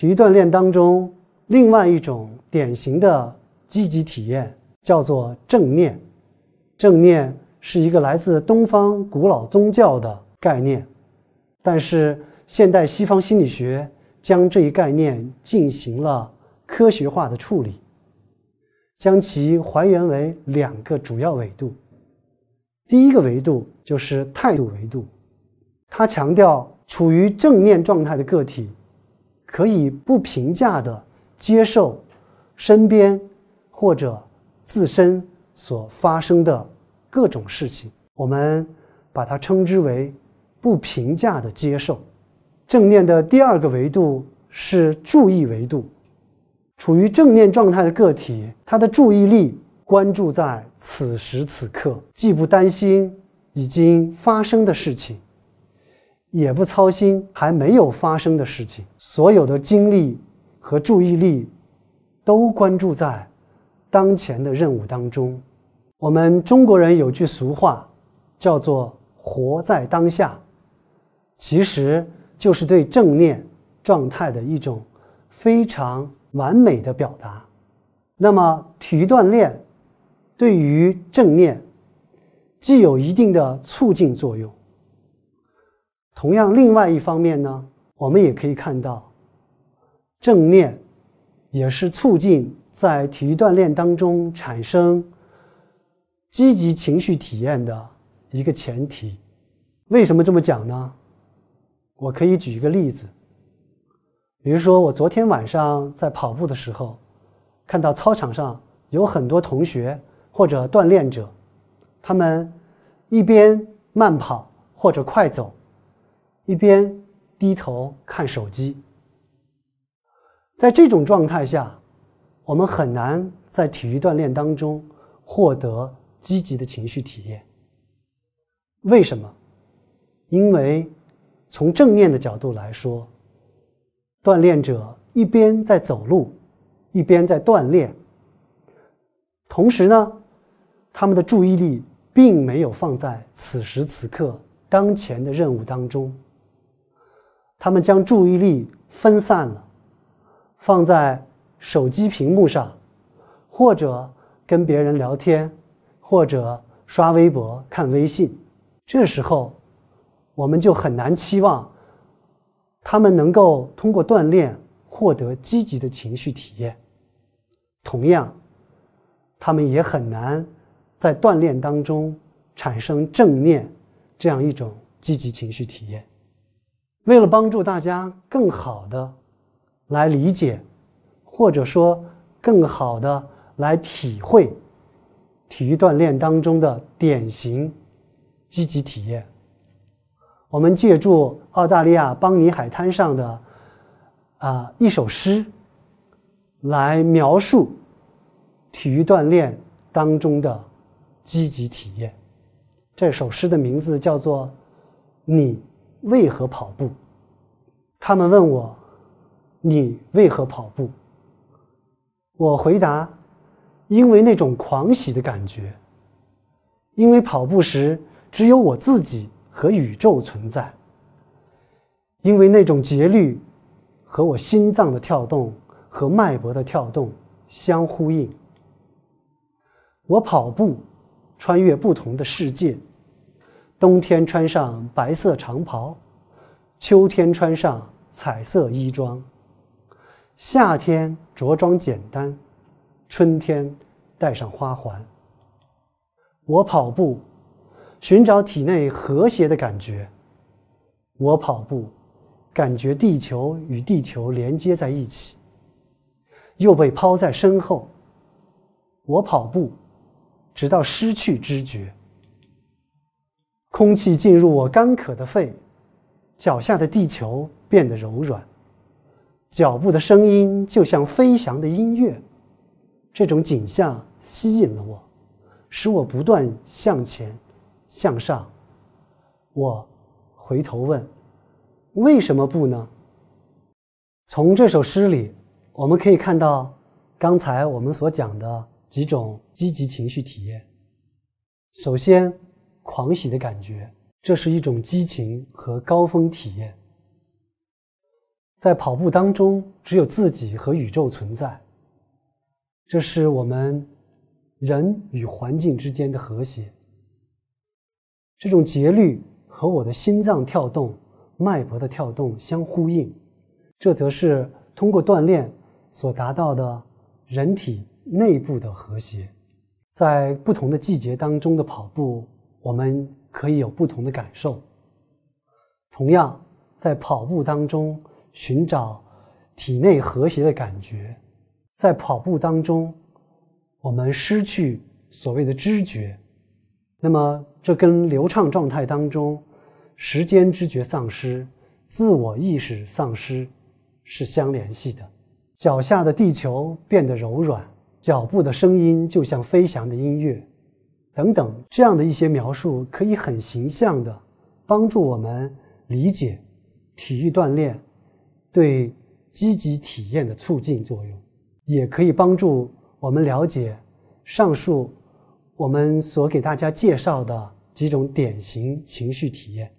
体育锻炼当中，另外一种典型的积极体验叫做正念。正念是一个来自东方古老宗教的概念，但是现代西方心理学将这一概念进行了科学化的处理，将其还原为两个主要维度。第一个维度就是态度维度，它强调处于正念状态的个体。可以不评价的接受身边或者自身所发生的各种事情，我们把它称之为不评价的接受。正念的第二个维度是注意维度，处于正念状态的个体，他的注意力关注在此时此刻，既不担心已经发生的事情。也不操心还没有发生的事情，所有的精力和注意力都关注在当前的任务当中。我们中国人有句俗话，叫做“活在当下”，其实就是对正念状态的一种非常完美的表达。那么，体育锻炼对于正念既有一定的促进作用。同样，另外一方面呢，我们也可以看到，正念也是促进在体育锻炼当中产生积极情绪体验的一个前提。为什么这么讲呢？我可以举一个例子，比如说我昨天晚上在跑步的时候，看到操场上有很多同学或者锻炼者，他们一边慢跑或者快走。一边低头看手机，在这种状态下，我们很难在体育锻炼当中获得积极的情绪体验。为什么？因为从正面的角度来说，锻炼者一边在走路，一边在锻炼，同时呢，他们的注意力并没有放在此时此刻当前的任务当中。他们将注意力分散了，放在手机屏幕上，或者跟别人聊天，或者刷微博、看微信。这时候，我们就很难期望他们能够通过锻炼获得积极的情绪体验。同样，他们也很难在锻炼当中产生正念这样一种积极情绪体验。为了帮助大家更好的来理解，或者说更好的来体会体育锻炼当中的典型积极体验，我们借助澳大利亚邦尼海滩上的啊一首诗来描述体育锻炼当中的积极体验。这首诗的名字叫做《你》。为何跑步？他们问我：“你为何跑步？”我回答：“因为那种狂喜的感觉，因为跑步时只有我自己和宇宙存在，因为那种节律和我心脏的跳动和脉搏的跳动相呼应。我跑步，穿越不同的世界。”冬天穿上白色长袍，秋天穿上彩色衣装，夏天着装简单，春天戴上花环。我跑步，寻找体内和谐的感觉。我跑步，感觉地球与地球连接在一起，又被抛在身后。我跑步，直到失去知觉。空气进入我干渴的肺，脚下的地球变得柔软，脚步的声音就像飞翔的音乐。这种景象吸引了我，使我不断向前、向上。我回头问：“为什么不呢？”从这首诗里，我们可以看到刚才我们所讲的几种积极情绪体验。首先。狂喜的感觉，这是一种激情和高峰体验。在跑步当中，只有自己和宇宙存在，这是我们人与环境之间的和谐。这种节律和我的心脏跳动、脉搏的跳动相呼应，这则是通过锻炼所达到的人体内部的和谐。在不同的季节当中的跑步。我们可以有不同的感受。同样，在跑步当中寻找体内和谐的感觉，在跑步当中，我们失去所谓的知觉。那么，这跟流畅状态当中时间知觉丧失、自我意识丧失是相联系的。脚下的地球变得柔软，脚步的声音就像飞翔的音乐。等等，这样的一些描述可以很形象的帮助我们理解体育锻炼对积极体验的促进作用，也可以帮助我们了解上述我们所给大家介绍的几种典型情绪体验。